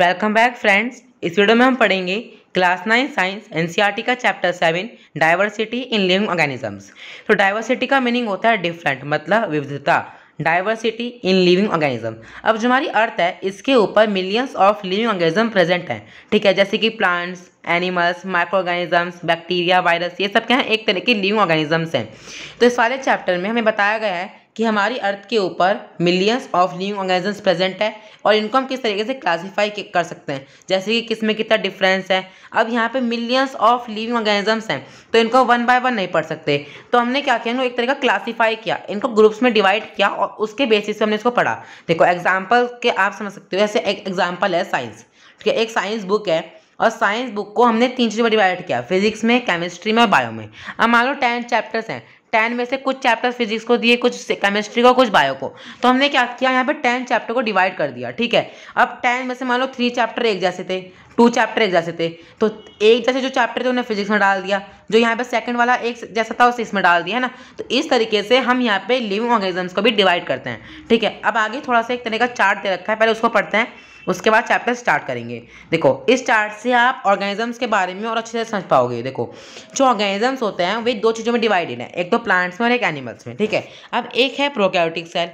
Welcome back friends इस वीडियो में हम पढ़ेंगे क्लास नाइन साइंस एनसीईआरटी का chapter seven diversity in living organisms तो डाइवर्सिटी का मीनिंग होता है डिफरेंट मतलब विविधता डाइवर्सिटी इन लिविंग ऑर्गेनिज्म अब जो हमारी अर्थ है इसके ऊपर millions of living organism present हैं ठीक है जैसे कि plants animals microorganisms bacteria virus ये सब क्या है एक तरह के लिविंग ऑर्गेनिजम्स हैं तो इस वाले चैप्टर में हमें बताया गया है कि हमारी अर्थ के ऊपर millions of living organisms present है और इनको हम किस तरीके से क्लासीफाई कर सकते हैं जैसे कि किस में कितना डिफरेंस है अब यहाँ पे मिलियंस ऑफ लिविंग ऑर्गेनिजम्स हैं तो इनको वन बाय वन नहीं पढ़ सकते तो हमने क्या किया इनको एक तरह का क्लासीफाई किया इनको ग्रुप्स में डिवाइड किया और उसके बेसिस पर हमने इसको पढ़ा देखो एग्जाम्पल के आप समझ सकते हो ऐसे एक एग्जाम्पल है साइंस ठीक है एक साइंस बुक है और साइंस बुक को हमने तीन चीज़ों में डिवाइड किया फिजिक्स में केमिस्ट्री में बायो में अब मान लो टेन चैप्टर्स हैं टेन में से कुछ चैप्टर फिजिक्स को दिए कुछ केमिस्ट्री को कुछ बायो को तो हमने क्या किया यहाँ पे टेन चैप्टर को डिवाइड कर दिया ठीक है अब टेन में से मान लो थ्री चैप्टर एक जैसे थे टू चैप्टर एक जैसे थे तो एक जैसे जो चैप्टर थे उन्हें फिजिक्स में डाल दिया जो यहाँ पे सेकंड वाला एक जैसा था उसे इसमें डाल दिया है ना तो इस तरीके से हम यहाँ पे लिविंग ऑर्गेनिजम्स को भी डिवाइड करते हैं ठीक है अब आगे थोड़ा सा एक तरह का चार्ट दे रखा है पहले उसको पढ़ते हैं उसके बाद चैप्टर स्टार्ट करेंगे देखो इस चार्ट से आप ऑर्गेनिजम्स के बारे में और अच्छे से समझ पाओगे देखो जो ऑर्गेनिजम्स होते हैं वे दो चीज़ों में डिवाइडेड हैं एक तो प्लांट्स में और एक एनिमल्स में ठीक है अब एक है प्रोकैरियोटिक सेल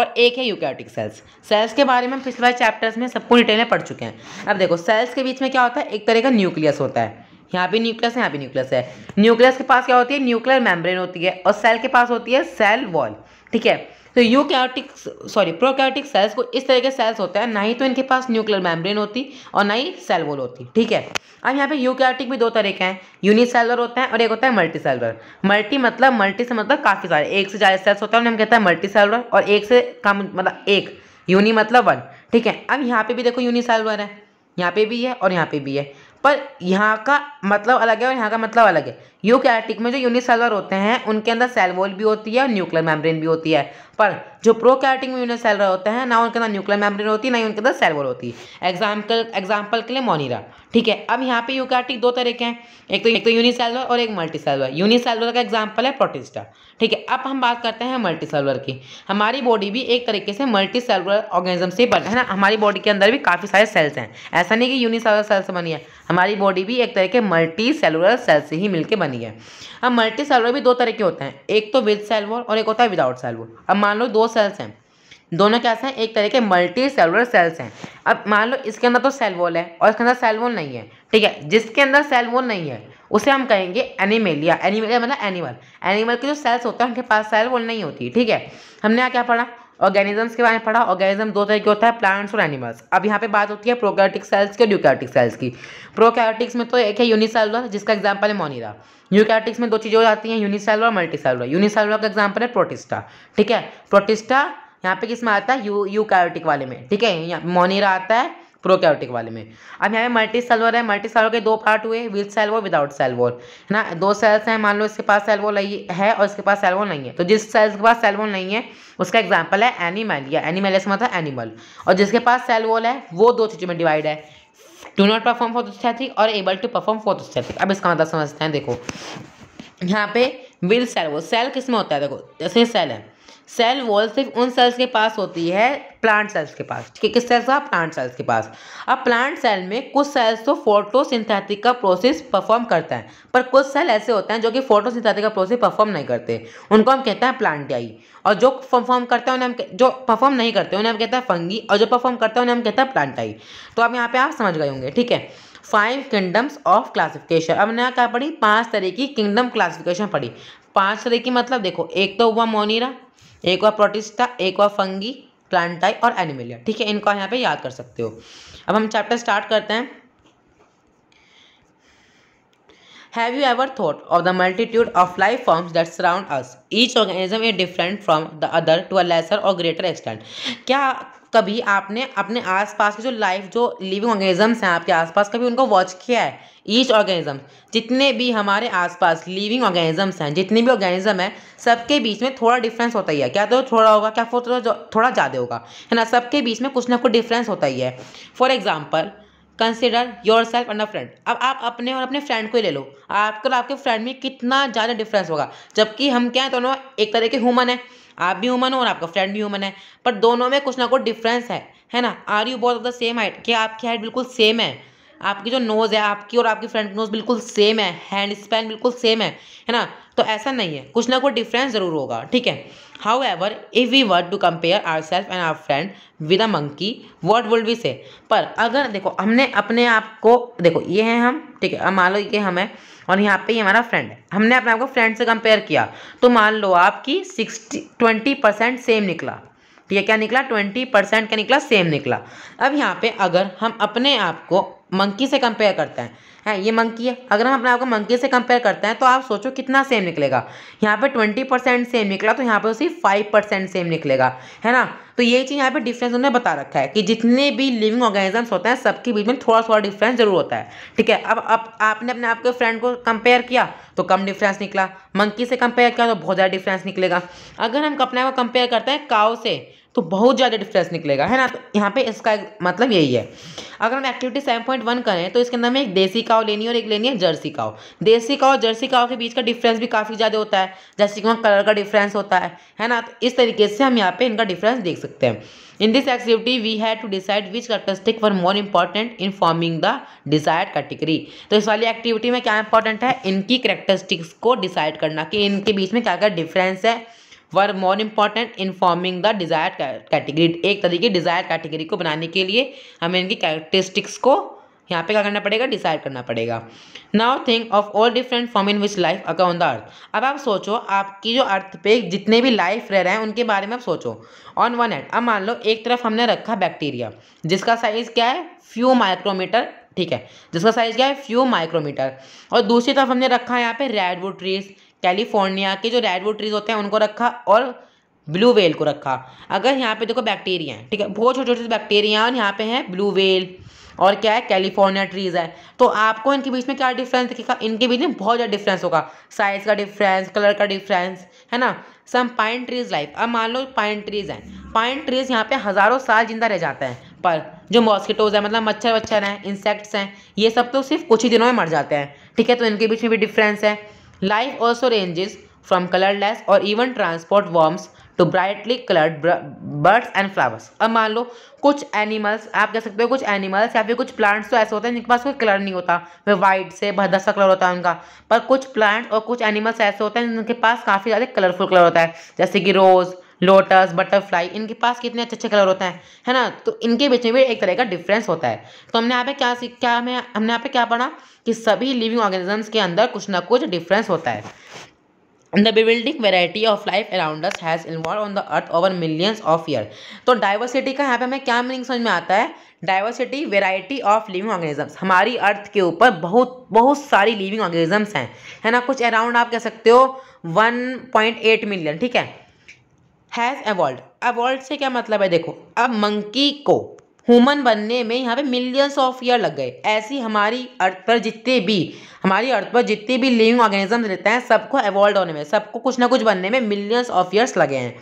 और एक है यूकैरियोटिक सेल्स सेल्स के बारे में हम पिछले बार चैप्टर्स में सबको डिटेल में पढ़ चुके हैं अब देखो सेल्स के बीच में क्या होता है एक तरह का न्यूक्लियस होता है यहाँ भी न्यूक्लियस है यहाँ भी न्यूक्लियस है न्यूक्लियस के पास क्या होती है न्यूक्लियर मेम्ब्रेन होती है और सेल के पास होती है सेल वॉल ठीक है तो यूकैरियोटिक सॉरी प्रोकैरियोटिक सेल्स को इस तरह के सेल्स होते हैं ना ही तो इनके पास न्यूक्लियर मेम्ब्रेन होती और ना ही सेल वॉल होती ठीक है अब यहाँ पे यूकैरियोटिक भी दो तरह के हैं यूनिसेलर होते हैं और एक होता है मल्टी सेलर मल्टी मतलब मल्टी से मतलब काफ़ी सारे एक से ज़्यादा सेल्स होते हैं उन्हें हम कहते हैं मल्टी सेलर और एक से कम मतलब एक यूनि मतलब वन ठीक है अब यहाँ पे भी देखो यूनिसेलर है यहाँ पे भी है और यहाँ पे भी है पर यहाँ का मतलब अलग है और यहाँ का मतलब अलग है यूकैरियोटिक में जो यूनिसेलर होते हैं उनके अंदर सेल वॉल भी होती है और न्यूक्लियर मेम्ब्रेन भी होती है पर जो प्रोकैरेटिक में सेल होते हैं ना उनके अंदर न्यूक्लियर मेम्ब्रेन होती है ना ही उनके अंदर सेल वॉल होती है एग्जाम्पल एग्जाम्पल के लिए मोनिरा ठीक है अब यहाँ पे कैटिक दो तरह के हैं एक तो एक तो यूनिसेलुलर और एक मल्टी मल्टीसेलुलर यूनिसेलुलर का एग्जाम्पल है प्रोटिस्टा ठीक है अब हम बात करते हैं मल्टीसेलुलर की हमारी बॉडी भी एक तरीके से मल्टीसेलुलर ऑर्गेनिज्म से बन है ना हमारी बॉडी के अंदर भी काफ़ी सारे सेल्स हैं ऐसा नहीं कि यूनि सेल से बनी है हमारी बॉडी भी एक तरह के मल्टी सेलुलर सेल से ही मिलकर बनी है अब मल्टी सेलुलर भी दो तरह के होते हैं एक तो विद सेल वॉल और एक होता है विदाउट सेल वॉल अब मान लो दो सेल्स हैं दोनों कैसे हैं एक तरह के मल्टी सेलुलर सेल्स हैं अब मान लो इसके अंदर तो सेल वॉल है और इसके अंदर सेल वॉल नहीं है ठीक है जिसके अंदर सेल वॉल नहीं है उसे हम कहेंगे एनिमेलिया एनिमेलिया मतलब एनिमल एनिमल के जो सेल्स होते हैं उनके पास सेल वॉल नहीं होती ठीक है हमने यहाँ क्या पढ़ा ऑर्गेनिजम्स के बारे में पढ़ा ऑर्गेनिज्म दो तरह के होता है प्लांट्स और एनिमल्स अब यहाँ पे बात होती है प्रोकैरियोटिक सेल्स की और सेल्स की प्रोकैरियोटिक्स में तो एक है यूनिसेलुलर जिसका एग्जांपल है मोनिरा यूकैरियोटिक्स में दो चीज़ें हो जाती हैं यूनिसेलुलर और मल्टीसेलुलर यूनिसेलुलर का एग्जाम्पल है प्रोटिस्टा ठीक है प्रोटिस्टा यहाँ पे किस में आता है यू यूकैरियोटिक वाले में ठीक है मोनिरा आता है प्रोकैरियोटिक वाले में अब यहाँ पे मल्टी सेलवर है मल्टी सेलवर के दो पार्ट हुए with cell without cell wall है ना दो सेल्स हैं मान लो इसके पास सेल वॉल है और इसके पास सेल वॉल नहीं है तो जिस सेल्स के पास सेल वॉल नहीं है उसका एग्जाम्पल है एनिमल या एनिमल इसका मतलब एनिमल और जिसके पास सेल वॉल है वो दो चीज़ों में डिवाइड है टू नॉट परफॉर्म फोटोस्थैटिक और एबल टू परफॉर्म फोटोस्थैटिक अब इसका मतलब समझते हैं देखो यहाँ पे विल सेल वो सेल किस में होता है देखो जैसे सेल है सेल वॉल सिर्फ उन सेल्स के पास होती है प्लांट सेल्स के पास ठीक है किस सेल्स का प्लांट सेल्स के पास अब प्लांट सेल में कुछ सेल्स तो फोटोसिंथेटिक का प्रोसेस परफॉर्म करता है पर कुछ सेल ऐसे होते हैं जो कि फोटोसिंथेटिक का प्रोसेस परफॉर्म नहीं करते उनको हम कहते हैं प्लांट आई और जो परफॉर्म करते हैं उन्हें हम जो परफॉर्म नहीं करते उन्हें हम कहते हैं फंगी और जो परफॉर्म करते हैं उन्हें हम कहते हैं आई तो अब यहाँ पे आप समझ गए होंगे ठीक है फाइव किंगडम्स ऑफ क्लासिफिकेशन अब नया क्या पढ़ी पांच तरह की किंगडम क्लासिफिकेशन पढ़ी पांच तरह की मतलब देखो एक तो हुआ मोनीरा एक्वा प्रोटिस्टा एक्वा फंगी प्लांटाई और एनिमेलिया ठीक है इनको यहाँ पे याद कर सकते हो अब हम चैप्टर स्टार्ट करते हैं Have you ever thought of the multitude of life forms that surround us? Each organism is different from the other to a lesser or greater extent. क्या कभी आपने अपने आसपास की जो लाइफ जो लिविंग ऑर्गेनिजम्स हैं आपके आसपास कभी उनको वॉच किया है ईच ऑर्गेनिज्म जितने भी हमारे आसपास लिविंग ऑर्गेनिजम्स हैं जितने भी ऑर्गेनिज्म हैं सबके बीच में थोड़ा डिफरेंस होता ही है क्या तो थोड़ा होगा क्या तो थोड़ा थोड़ा ज़्यादा होगा है ना सबके बीच में कुछ ना कुछ डिफरेंस होता ही है for example consider yourself and a friend अब आप अपने और अपने फ्रेंड को ही ले लो आपको आपके फ्रेंड में कितना ज़्यादा डिफरेंस होगा जबकि हम क्या है दोनों तो एक तरह के ह्यूमन है आप भी ह्यूमन हो और आपका फ्रेंड भी ह्यूमन है पर दोनों में कुछ ना कुछ डिफरेंस है है ना are you both of the same height क्या आपकी हाइट बिल्कुल सेम है आपकी जो नोज़ है आपकी और आपकी फ्रंट नोज़ बिल्कुल सेम है हैंड स्पैन बिल्कुल सेम है है ना तो ऐसा नहीं है कुछ ना कुछ डिफरेंस ज़रूर होगा ठीक है however if we were to compare our self and our friend with a monkey what will we say पर अगर देखो हमने अपने आप को देखो ये हैं हम ठीक है मान लो ये हम हैं और यहाँ पे ये हमारा फ्रेंड है हमने अपने आप को फ्रेंड से कंपेयर किया तो मान लो आपकी सिक्सटी ट्वेंटी परसेंट सेम निकला ठीक है क्या निकला ट्वेंटी परसेंट क्या निकला सेम निकला अब यहाँ पे अगर हम अपने आप को मंकी से कंपेयर करते हैं है ये मंकी है अगर हम अपने आपको मंकी से कंपेयर करते हैं तो आप सोचो कितना सेम निकलेगा यहाँ पर ट्वेंटी परसेंट सेम निकला तो यहाँ पर उसी फाइव परसेंट सेम निकलेगा है ना तो ये चीज़ यहाँ पे डिफरेंस उन्होंने बता रखा है कि जितने भी लिविंग ऑर्गेनिजम्स होते हैं सबके बीच में थोड़ा थोड़ा डिफरेंस जरूर होता है ठीक है अब अब आपने अपने आपके फ्रेंड को कंपेयर किया तो कम डिफरेंस निकला मंकी से कंपेयर किया तो बहुत ज़्यादा डिफरेंस निकलेगा अगर हम अपने आप को कंपेयर करते हैं काव से तो बहुत ज़्यादा डिफरेंस निकलेगा है ना तो यहाँ पे इसका मतलब यही है अगर हम एक्टिविटी सेवन पॉइंट वन करें तो इसके अंदर में एक देसी काव लेनी है और एक लेनी है जर्सी काव देसी काव और जर्सी काव के बीच का डिफरेंस भी काफ़ी ज़्यादा होता है जैसे कि वहाँ कलर का डिफरेंस होता है है ना तो इस तरीके से हम यहाँ पे इनका डिफरेंस देख सकते हैं in this activity we had to decide which characteristic were more important in forming the desired category तो इस वाली एक्टिविटी में क्या इंपॉर्टेंट है इनकी करेक्टरिस्टिक्स को डिसाइड करना कि इनके बीच में क्या क्या डिफरेंस है were more important in forming the desire category एक तरीके डिजायर कैटेगरी को बनाने के लिए हमें इनकी कैरेक्टरिस्टिक्स को यहाँ पे क्या करना पड़ेगा डिसाइड करना पड़ेगा now think of all different form in which life अका ऑन द अर्थ अब आप सोचो आपकी जो अर्थ पे जितने भी लाइफ रह रहे हैं उनके बारे में आप सोचो ऑन वन एंड अब मान लो एक तरफ हमने रखा बैक्टीरिया जिसका साइज क्या है फ्यू माइक्रोमीटर ठीक है जिसका साइज क्या है फ्यू माइक्रोमीटर और दूसरी तरफ हमने रखा है यहाँ पे रेडवुड ट्रीज कैलिफोर्निया के जो रेडवुड ट्रीज होते हैं उनको रखा और ब्लू वेल को रखा अगर यहाँ पे देखो बैक्टीरिया हैं ठीक है बहुत छोटे छोटे बैक्टीरिया हैं और यहाँ पे हैं ब्लू वेल और क्या है कैलिफोर्निया ट्रीज़ है तो आपको इनके बीच में क्या डिफरेंस दिखेगा इनके बीच में बहुत ज़्यादा डिफरेंस होगा साइज़ का डिफरेंस कलर का डिफरेंस है ना सम पाइन ट्रीज़ लाइफ अब मान लो पाइन ट्रीज़ हैं पाइन ट्रीज़ यहाँ पे हज़ारों साल जिंदा रह जाते हैं पर जो मॉस्किटोज़ है मतलब मच्छर वच्छर हैं इंसेक्ट्स हैं ये सब तो सिर्फ कुछ ही दिनों में मर जाते हैं ठीक है तो इनके बीच में भी डिफरेंस है Life also ranges from colorless और even transport worms to brightly colored birds and flowers. अब मान लो कुछ एनिमल्स आप कह सकते हो कुछ एनिमल्स या फिर कुछ प्लांट्स तो ऐसे होते हैं जिनके पास कोई कलर नहीं होता वे वाइट से भद्दा सा कलर होता है उनका पर कुछ प्लांट्स और कुछ एनिमल्स ऐसे होते हैं जिनके पास काफ़ी ज़्यादा कलरफुल कलर होता है जैसे कि रोज़ लोटस बटरफ्लाई इनके पास कितने अच्छे अच्छे कलर होते हैं है ना तो इनके बीच में भी एक तरह का डिफरेंस होता है तो हमने यहाँ पे क्या सीख क्या हमें हमने यहाँ पे क्या पढ़ा कि सभी लिविंग ऑर्गेनिजम्स के अंदर कुछ ना कुछ डिफरेंस होता है the building variety of life around us has evolved on the earth over millions of तो डाइवर्सिटी का यहाँ पे हमें क्या मीनिंग समझ में आता है diversity variety of living organisms हमारी अर्थ के ऊपर बहुत बहुत सारी लिविंग ऑर्गेनिजम्स हैं है ना कुछ अराउंड आप कह सकते हो वन पॉइंट एट मिलियन ठीक है हैज़ एवॉल्व एवॉल्व से क्या मतलब है देखो अब मंकी को ह्यूमन बनने में यहाँ पे मिलियंस ऑफ ईयर लग गए ऐसी हमारी अर्थ पर जितने भी हमारी अर्थ पर जितने भी लिविंग ऑर्गेनिज्म रहते हैं सबको एवॉल्व होने में सबको कुछ ना कुछ बनने में मिलियंस ऑफ ईयर्स लगे हैं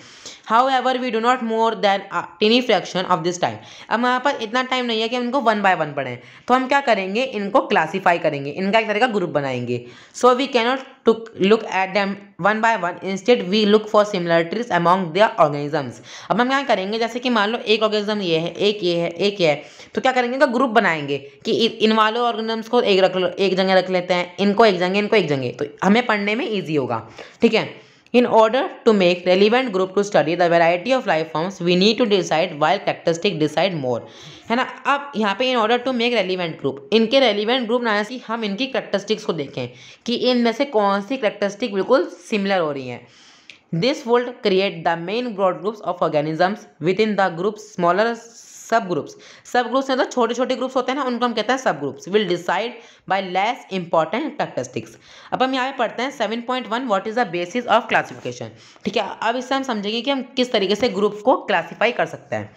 however we do not more than tiny fraction of this time अब हमारे पास इतना टाइम नहीं है कि हम इनको वन बाय वन पढ़ें तो हम क्या करेंगे इनको क्लासीफाई करेंगे इनका एक तरह का ग्रुप बनाएंगे so we cannot took look at them one by one instead we look for similarities among the organisms अब हम क्या करेंगे जैसे कि मान लो एक ऑर्गेनिज्म ये है एक ये है एक ये है तो क्या करेंगे इनका ग्रुप बनाएंगे कि इन वालों ऑर्गेनिजम्स को एक रख लो एक जगह रख लेते हैं इनको एक जगह इनको एक जगह तो हमें पढ़ने में ईजी होगा ठीक है in order to make relevant group to study the variety of life forms we need to decide while characteristic decide more है ना अब यहाँ पे in order to make relevant group इनके रेलिवेंट ग्रुप ना कि हम इनकी करेक्टरिस्टिक्स को देखें कि इनमें से कौन सी करेक्टरिस्टिक बिल्कुल सिमिलर हो रही हैं this world create the main broad groups of organisms within the group smaller sub groups sub groups मतलब छोटे छोटे ग्रुप्स होते हैं ना उनको हम कहते हैं sub groups will decide by less important characteristics अब हम यहाँ पे पढ़ते हैं seven point one what is the basis of classification ठीक है अब इससे हम समझेंगे कि हम किस तरीके से ग्रुप को क्लासीफाई कर सकते हैं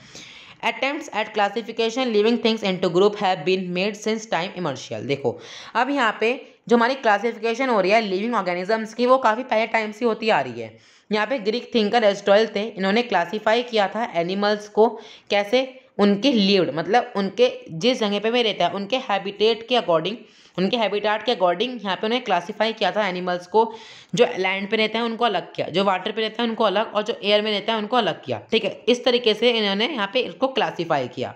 attempts at classification living things into group have been made since time immemorial देखो अब यहाँ पे जो हमारी क्लासिफिकेशन हो रही है लिविंग ऑर्गेनिजम्स की वो काफ़ी पहले टाइम से होती आ रही है यहाँ पे ग्रीक थिंकर एस्ट्रॉयल थे इन्होंने क्लासीफाई किया था एनिमल्स को कैसे उनके लिव्ड मतलब उनके जिस जगह पे वे रहता है उनके हैबिटेट के अकॉर्डिंग उनके हैबिटाट के अकॉर्डिंग यहाँ पे उन्हें क्लासिफाई किया था एनिमल्स को जो लैंड पे रहते हैं उनको अलग किया जो वाटर पे रहते हैं उनको अलग और जो एयर में रहते हैं उनको अलग किया ठीक है इस तरीके से इन्होंने यहाँ पे इसको क्लासीफाई किया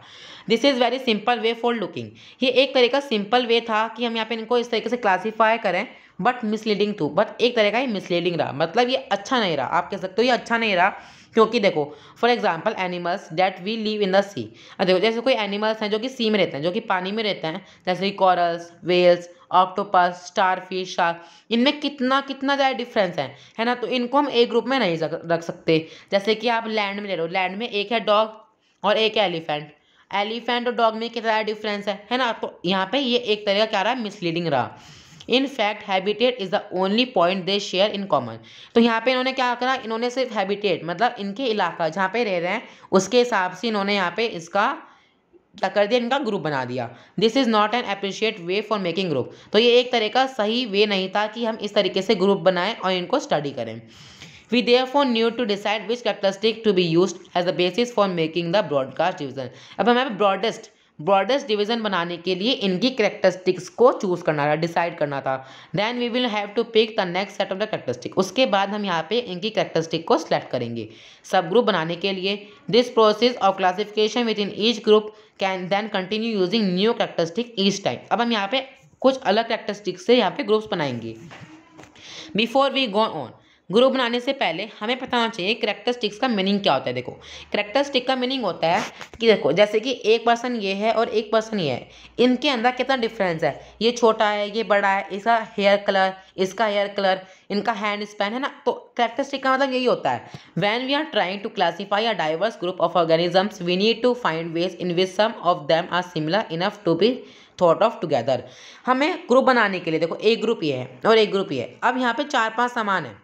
this is very simple way for looking ये एक तरह का सिंपल वे था कि हम यहाँ पे इनको इस तरीके से क्लासीफाई करें बट मिसलीडिंग टू बट एक तरह का ये मिसलीडिंग रहा मतलब ये अच्छा नहीं रहा आप कह सकते हो ये अच्छा नहीं रहा क्योंकि देखो for example animals that we live in the sea देखो जैसे कोई एनिमल्स हैं जो कि सी में रहते हैं जो कि पानी में रहते हैं जैसे कि corals whales octopus star fish shark इनमें कितना कितना ज़्यादा डिफरेंस है है ना तो इनको हम एक ग्रुप में नहीं रख सकते जैसे कि आप लैंड में ले रहे हो लैंड में एक है डॉग और एक है एलिफेंट एलिफेंट और डॉग में कितना डिफरेंस है है ना तो यहाँ पे ये एक तरह का क्या रहा है मिसलीडिंग रहा in fact habitat is the only point they share in common तो यहाँ पे इन्होंने क्या करा इन्होंने सिर्फ हैबिटेट मतलब इनके इलाका जहाँ पे रह रहे हैं उसके हिसाब से इन्होंने यहाँ पे इसका कर दिया इनका ग्रुप बना दिया this is not an appropriate way for making group तो ये एक तरह का सही वे नहीं था कि हम इस तरीके से ग्रुप बनाएं और इनको स्टडी करें therefore new to decide which characteristic to be use as the basis for making the broadcast division अब हमें ब्रॉडेस्ट बॉर्डर्स डिवीजन बनाने के लिए इनकी करेक्टरिस्टिक्स को चूज करना था डिसाइड करना था then we will have to pick the next set of the characteristic उसके बाद हम यहाँ पे इनकी करेक्टरिस्टिक को सिलेक्ट करेंगे सब ग्रुप बनाने के लिए this process of classification within each group can then continue using new characteristic each time अब हम यहाँ पे कुछ अलग करेक्टरिस्टिक से यहाँ पे ग्रुप्स बनाएंगे before we go on group बनाने से पहले हमें पता होना चाहिए स्टिक्स का मीनिंग क्या होता है देखो स्टिक का मीनिंग होता है कि देखो जैसे कि एक पर्सन ये है और एक पर्सन ये है इनके अंदर कितना डिफरेंस है ये छोटा है ये बड़ा है इसका हेयर कलर इसका हेयर कलर इनका हैंड स्पैन है ना तो स्टिक का मतलब यही होता है when we are trying to classify a diverse group of organisms we need to find ways in which some of them are similar enough to be thought of together हमें ग्रुप बनाने के लिए देखो एक ग्रुप ये है और एक ग्रुप ये है अब यहाँ पे चार पांच सामान है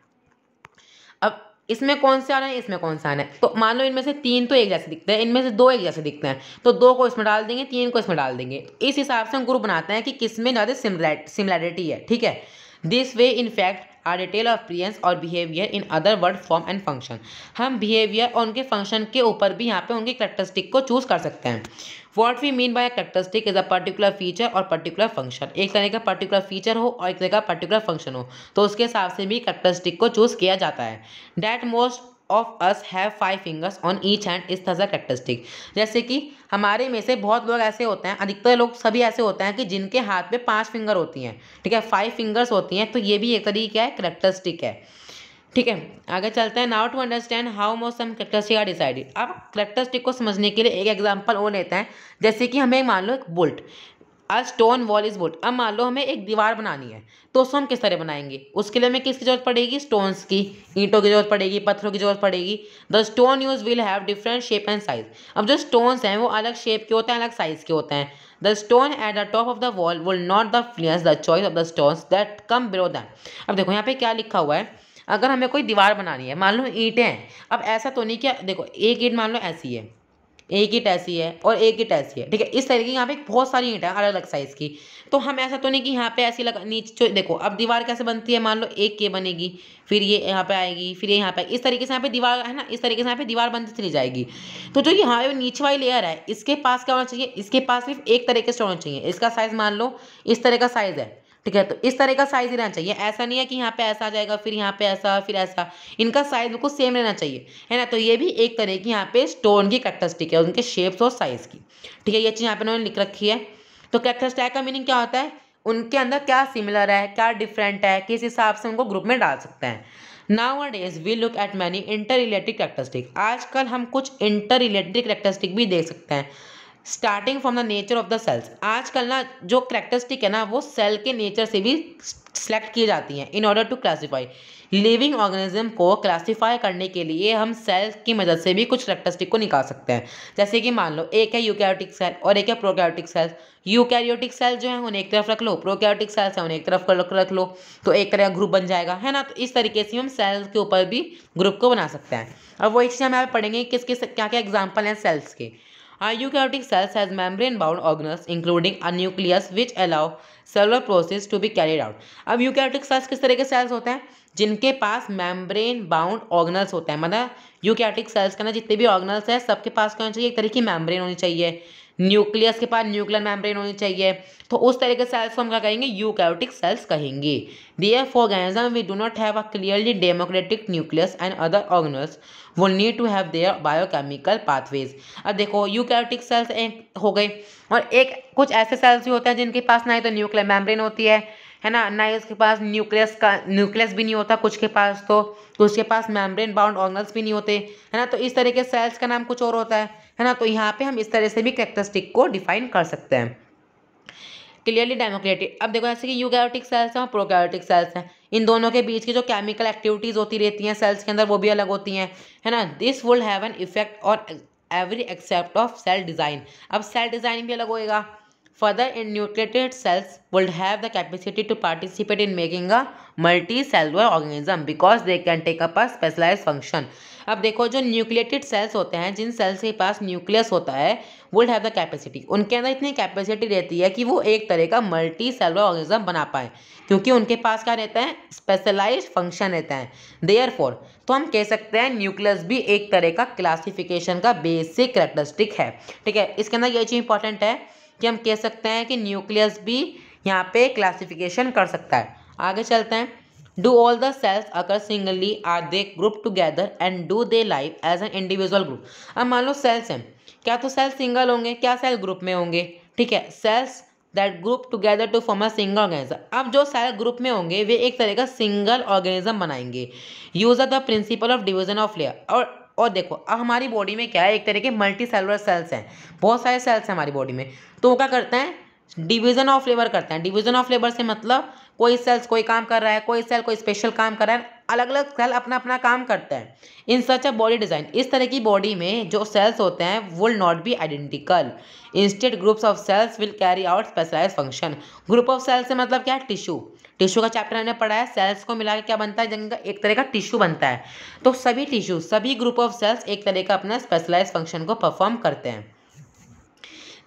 अब इसमें कौन से आना है इसमें कौन सा आना है तो मान लो इनमें से तीन तो एक जैसे दिखते हैं इनमें से दो एक जैसे दिखते हैं तो दो को इसमें डाल देंगे तीन को इसमें डाल देंगे इस हिसाब से हम ग्रुप बनाते हैं कि किस में ज़्यादा सिमिलैरिटी है ठीक है this way in fact are detail of appearance और behaviour in other word form and function हम बिहेवियर और उनके फंक्शन के ऊपर भी यहाँ पे उनके करेक्टरिस्टिक को चूज़ कर सकते हैं what we mean by characteristic is a particular feature और पर्टिकुलर फंक्शन एक तरह का पर्टिकुलर फीचर हो और एक तरह का पर्टिकुलर फंक्शन हो तो उसके हिसाब से भी करेक्टरिस्टिक को चूज़ किया जाता है that most of us have five fingers on each hand इस तरह कैरेक्टरिस्टिक जैसे कि हमारे में से बहुत लोग ऐसे होते हैं अधिकतर लोग सभी ऐसे होते हैं कि जिनके हाथ में पांच फिंगर होती हैं ठीक है फाइव फिंगर्स होती हैं तो ये भी एक तरीके है करेक्टरिस्टिक है ठीक है आगे चलते हैं now to understand how most characteristic are decided अब करेक्टरिस्टिक को समझने के लिए एक एग्जाम्पल वो लेते हैं जैसे कि हमें मान लो एक bolt a stone wall is would अब मान लो हमें एक दीवार बनानी है तो उसको हम किस तरह बनाएंगे उसके लिए हमें किसकी जरूरत पड़ेगी स्टोन्स की ईंटों की जरूरत पड़ेगी पत्थरों की जरूरत पड़ेगी the stone use will have different shape and size अब जो स्टोन्स हैं वो अलग शेप के होते हैं अलग साइज के होते हैं the stone at the top of the wall will not the influence the choice of the stones that come below than अब देखो यहाँ पे क्या लिखा हुआ है अगर हमें कोई दीवार बनानी है मान लो ईंटें हैं अब ऐसा तो नहीं क्या देखो एक ईंट मान लो ऐसी है एक ईट ऐसी है और एक ईट ऐसी है ठीक है इस तरीके की यहाँ पे बहुत सारी ईट है अलग अलग साइज की तो हम ऐसा तो नहीं कि यहाँ पे ऐसी लगा नीचे देखो अब दीवार कैसे बनती है मान लो एक के बनेगी फिर ये यहाँ पे आएगी फिर ये यहाँ पे इस तरीके से यहाँ पे दीवार है ना इस तरीके से यहाँ पे दीवार बनती चली जाएगी तो जो यहाँ पे नीचे वाली लेयर है इसके पास क्या होना चाहिए इसके पास सिर्फ एक तरीके से होना चाहिए इसका साइज मान लो इस तरह का साइज है ठीक है तो इस तरह का साइज रहना चाहिए ऐसा नहीं है कि यहाँ पे ऐसा आ जाएगा फिर यहाँ पे ऐसा फिर ऐसा इनका साइज बिल्कुल सेम रहना चाहिए है ना तो ये भी एक तरह की यहाँ पे स्टोन की कैरेक्टरिस्टिक है उनके शेप्स और साइज की ठीक है ये चीज़ यहाँ पे उन्होंने लिख रखी है तो कैक्टरस्टैक का मीनिंग क्या होता है उनके अंदर क्या सिमिलर है क्या डिफरेंट है किस हिसाब से उनको ग्रुप में डाल सकते हैं nowadays we look at many inter related characteristic आजकल हम कुछ इंटर रिलेटेड कैरेक्टरिस्टिक भी देख सकते हैं starting from the nature of the cells आजकल ना जो करेक्टरिस्टिक है ना वो सेल के नेचर से भी सेलेक्ट की जाती हैं in order to classify living organism को क्लासीफाई करने के लिए हम सेल्स की मदद से भी कुछ करेक्टरिस्टिक को निकाल सकते हैं जैसे कि मान लो एक है यूकैरियोटिक सेल और एक है प्रोकैरियोटिक सेल्स यूकैरियोटिक सेल जो है उन्हें एक तरफ रख लो प्रोकैरियोटिक सेल्स हैं उन्हें एक तरफ रख लो तो एक तरह का ग्रुप बन जाएगा है ना तो इस तरीके से हम सेल्स के ऊपर भी ग्रुप को बना सकते हैं अब वो एक हम यहाँ पढ़ेंगे किस किस क्या क्या एग्जाम्पल हैं सेल्स के हाँ eukaryotic cells has membrane bound organelles including a nucleus which allow cellular process to be carried out अब यूकैरियोटिक सेल्स किस तरह के सेल्स होते हैं जिनके पास मेम्ब्रेन बाउंड ऑर्गनल्स होते हैं मतलब यूकैरियोटिक सेल्स के ना जितने भी ऑर्गनल्स हैं सबके पास क्या होना चाहिए एक तरह की मेम्ब्रेन होनी चाहिए न्यूक्लियस के पास न्यूक्लियर मेम्ब्रेन होनी चाहिए तो उस तरीके सेल्स को हम क्या कहेंगे यूकैरोटिक सेल्स कहेंगे there of organism we do not have a clearly demarcated nucleus and other organelles वो need to have their biochemical pathways अब देखो यूकैरोटिक सेल्स एक हो गए और एक कुछ ऐसे सेल्स भी होते हैं जिनके पास ना ही तो न्यूक्लियर मेम्ब्रेन होती है है ना ना ही उसके पास न्यूक्लियस का न्यूक्लियस भी नहीं होता कुछ के पास तो उसके पास मेम्ब्रेन बाउंड ऑर्गनल्स भी नहीं होते है ना तो इस तरह के सेल्स का नाम कुछ और होता है है ना तो यहाँ पे हम इस तरह से भी कैरेक्टरिस्टिक को डिफाइन कर सकते हैं क्लियरली डेमोक्रेटिक अब देखो जैसे कि यूकैरियोटिक सेल्स हैं और प्रोकैरियोटिक सेल्स हैं इन दोनों के बीच की जो केमिकल एक्टिविटीज़ होती रहती हैं सेल्स के अंदर वो भी अलग होती हैं है ना this will have an effect और every aspect of cell design अब सेल डिज़ाइन भी अलग होएगा Further, enucleated cells would have the capacity to participate in making a multicellular organism because they can take up a specialized function. अब देखो जो nucleated sales होते हैं जिन sales के पास न्यूक्लियस होता है वुड हैव द कैपेसिटी उनके अंदर इतनी कैपेसिटी रहती है कि वो एक तरह का मल्टी सेलुलर ऑर्गेनिज्म बना पाए क्योंकि उनके पास क्या रहता है स्पेशलाइज फंक्शन रहता है देयर फोर तो हम कह सकते हैं न्यूक्लियस भी एक तरह का क्लासिफिकेशन का बेसिक करेक्टरिस्टिक है ठीक है इसके अंदर ये चीज़ इंपॉर्टेंट है कि हम कह सकते हैं कि न्यूक्लियस भी यहाँ पे क्लासिफिकेशन कर सकता है आगे चलते हैं do all the cells occur singly or they group together and do they live as an individual group अब मान लो सेल्स हैं क्या तो सेल्स सिंगल होंगे क्या सेल ग्रुप में होंगे ठीक है cells that group together to form a single organism अब जो सेल ग्रुप में होंगे वे एक तरह का सिंगल ऑर्गेनिज्म बनाएंगे use are the principle of division of लेयर और और देखो अब हमारी बॉडी में क्या है एक तरह के मल्टी सेलुलर सेल्स हैं बहुत सारे सेल्स हैं हमारी बॉडी में तो वो क्या करते हैं डिवीजन ऑफ लेबर करते हैं डिवीजन ऑफ लेबर से मतलब कोई सेल्स कोई काम कर रहा है कोई सेल कोई स्पेशल काम कर रहा है अलग अलग सेल अपना अपना काम करता है इन सच अ बॉडी डिजाइन इस तरह की बॉडी में जो सेल्स होते हैं will not be identical instead groups of cells will carry out specialise function group of cells से मतलब क्या है टिश्यू टिश्यू का चैप्टर हमने पढ़ा है सेल्स को मिला के क्या बनता है का एक तरह का टिश्यू बनता है तो सभी टिश्यू सभी ग्रुप ऑफ सेल्स एक तरह का अपना स्पेशलाइज फंक्शन को परफॉर्म करते हैं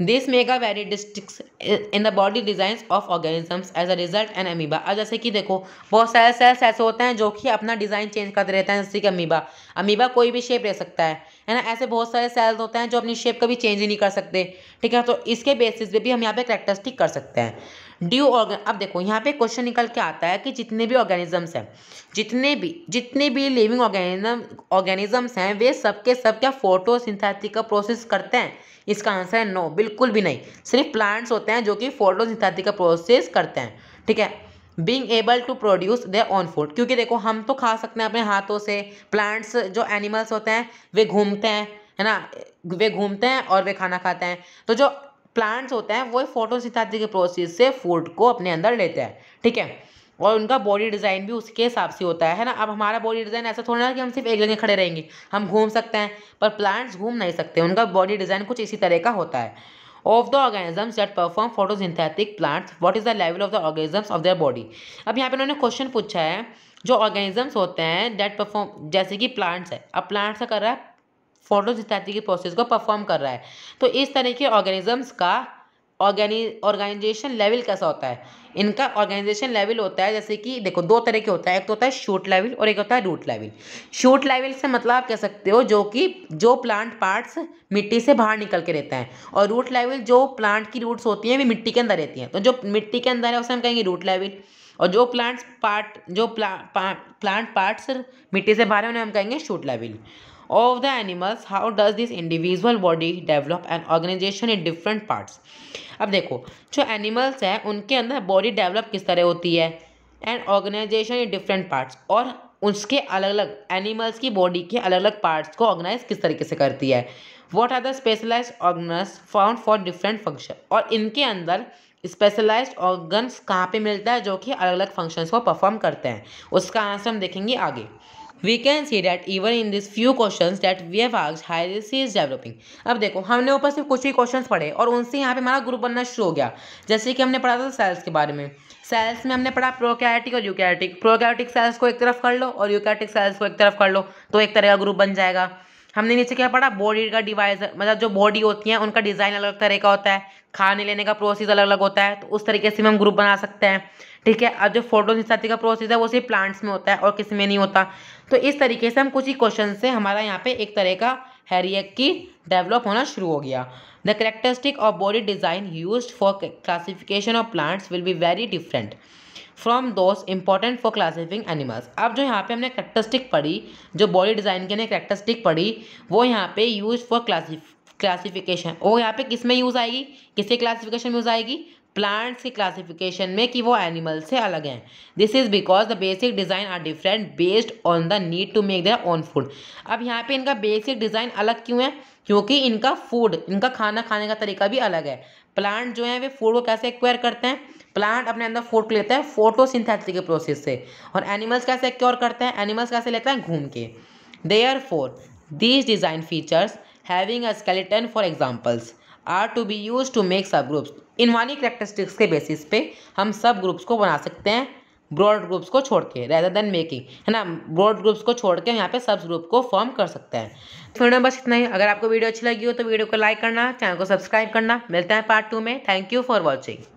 this make a very distinction in the body design of organisms as a result an amoeba अब जैसे कि देखो बहुत सारे सेल्स ऐसे होते हैं जो कि अपना डिज़ाइन चेंज करते रहते हैं जैसे कि अमीबा अमीबा कोई भी शेप ले सकता है है ना ऐसे बहुत सारे सेल्स होते हैं जो अपनी शेप कभी चेंज ही नहीं कर सकते ठीक है तो इसके बेसिस पे भी हम यहाँ पे करेक्टरिस्टिक कर सकते हैं ड्यू ऑर्गन अब देखो यहाँ पे क्वेश्चन निकल के आता है कि जितने भी ऑर्गेनिजम्स हैं जितने भी जितने भी लिविंग ऑर्गेनिजम ऑर्गेनिजम्स हैं वे सबके सब क्या फोटोसिंथेटिक का प्रोसेस करते हैं इसका आंसर है नो बिल्कुल भी नहीं सिर्फ प्लांट्स होते हैं जो कि फोटोसिंथेटिक का प्रोसेस करते हैं ठीक है being able to produce their own food क्योंकि देखो हम तो खा सकते हैं अपने हाथों से प्लांट्स जो एनिमल्स होते हैं वे घूमते हैं है ना वे घूमते हैं और वे खाना खाते हैं तो जो प्लांट्स होते हैं वो फोटोसिंथेसिस के प्रोसेस से फूड को अपने अंदर लेते हैं ठीक है और उनका बॉडी डिज़ाइन भी उसके हिसाब से होता है है ना अब हमारा बॉडी डिज़ाइन ऐसा थोड़ा ना कि हम सिर्फ एक जगह खड़े रहेंगे हम घूम सकते हैं पर प्लांट्स घूम नहीं सकते उनका बॉडी डिज़ाइन कुछ इसी तरह का होता है of the organisms that perform photosynthetic plants what is the level of the organisms of their body अब यहाँ पे उन्होंने क्वेश्चन पूछा है जो ऑर्गेनिजम्स होते हैं डेट परफॉर्म जैसे कि प्लांट्स है अब प्लांट्स का कर रहा है फोटोसिंथेसिस की प्रोसेस को परफॉर्म कर रहा है तो इस तरह के ऑर्गेनिजम्स का ऑर्गेनि ऑर्गेनाइजेशन लेवल कैसा होता है इनका ऑर्गेनाइजेशन लेवल होता है जैसे कि देखो दो तरह के होता है एक तो होता है शूट लेवल और एक होता है रूट लेवल शूट लेवल से मतलब आप कह सकते हो जो कि जो प्लांट पार्ट्स मिट्टी से बाहर निकल के रहते हैं और रूट लेवल जो प्लांट की रूट्स होती हैं वे मिट्टी के अंदर रहती हैं तो जो मिट्टी के अंदर है उसे हम कहेंगे रूट लेवल और जो प्लांट्स पार्ट जो प्ला, प्लांट पार्ट्स मिट्टी से बाहर है उन्हें हम कहेंगे shoot level of the animals how does this individual body develop an organization in different parts अब देखो जो एनिमल्स हैं उनके अंदर बॉडी डेवलप किस तरह होती है and organisation in different parts और उसके अलग अलग एनिमल्स की बॉडी के अलग अलग पार्ट्स को ऑर्गेनाइज किस तरीके से करती है what are the specialise organs found for different function और इनके अंदर स्पेशलाइज्ड ऑर्गन्स कहाँ पे मिलता है जो कि अलग अलग फंक्शंस को परफॉर्म करते हैं उसका आंसर हम देखेंगे आगे we can see that even in this few question that we have asked hierarchy is developing अब देखो हमने ऊपर से कुछ ही क्वेश्चन पढ़े और उनसे यहाँ पे हमारा ग्रुप बनना शुरू हो गया जैसे कि हमने पढ़ा था सेल्स के बारे में सेल्स में हमने पढ़ा प्रोकैटिक और यूकैटिक प्रोकैटिक सेल्स को एक तरफ कर लो और यूकैटिक सेल्स को एक तरफ कर लो तो एक तरह का ग्रुप बन जाएगा हमने नीचे क्या पढ़ा बॉडी का डिवाइस मतलब जो बॉडी होती है उनका डिज़ाइन अलग अलग तरह का होता है खाने लेने का प्रोसेस अलग अलग होता है तो उस तरीके से हम ग्रुप बना सकते हैं ठीक है अब जो फोटोसिंथेसिस का प्रोसेस है वो सिर्फ प्लांट्स में होता है और किसी में नहीं होता तो इस तरीके से हम कुछ ही क्वेश्चन से हमारा यहाँ पे एक तरह का हैरियक की डेवलप होना शुरू हो गया the characteristic of body design use for classification of plants will be very different from those important for classifying animals अब जो यहाँ पे हमने करेक्टरिस्टिक पढ़ी जो बॉडी डिज़ाइन के ने करेक्टरिस्टिक पढ़ी वो यहाँ पे यूज फॉर क्लासिफ क्लासिफिकेशन वो यहाँ पे किस में यूज़ आएगी किसके क्लासिफिकेशन में यूज़ आएगी प्लांट्स की क्लासिफिकेशन में कि वो एनिमल्स से अलग हैं this is because the basic design are different based on the need to make their own food अब यहाँ पे इनका बेसिक डिज़ाइन अलग क्यों है क्योंकि इनका फूड इनका खाना खाने का तरीका भी अलग है प्लांट जो है वे फूड को कैसे एक्वायर करते हैं प्लांट अपने अंदर फोटो लेता है फोटोसिंथेसिस के प्रोसेस से और एनिमल्स कैसे क्योर करते हैं एनिमल्स कैसे लेते हैं घूम के are for these design features having a skeleton for examples are to be use to make sub groups in वानी करेक्टरिस्टिक्स के बेसिस पे हम सब ग्रुप्स को बना सकते हैं ब्रॉड ग्रुप्स को छोड़ के रेदर देन मेकिंग है ना ब्रॉड ग्रुप्स को छोड़ के यहाँ पे सब ग्रुप को फॉर्म कर सकते हैं तो ना बस इतना ही अगर आपको वीडियो अच्छी लगी हो तो वीडियो को लाइक करना चैनल को सब्सक्राइब करना मिलते हैं पार्ट टू में थैंक यू फॉर वॉचिंग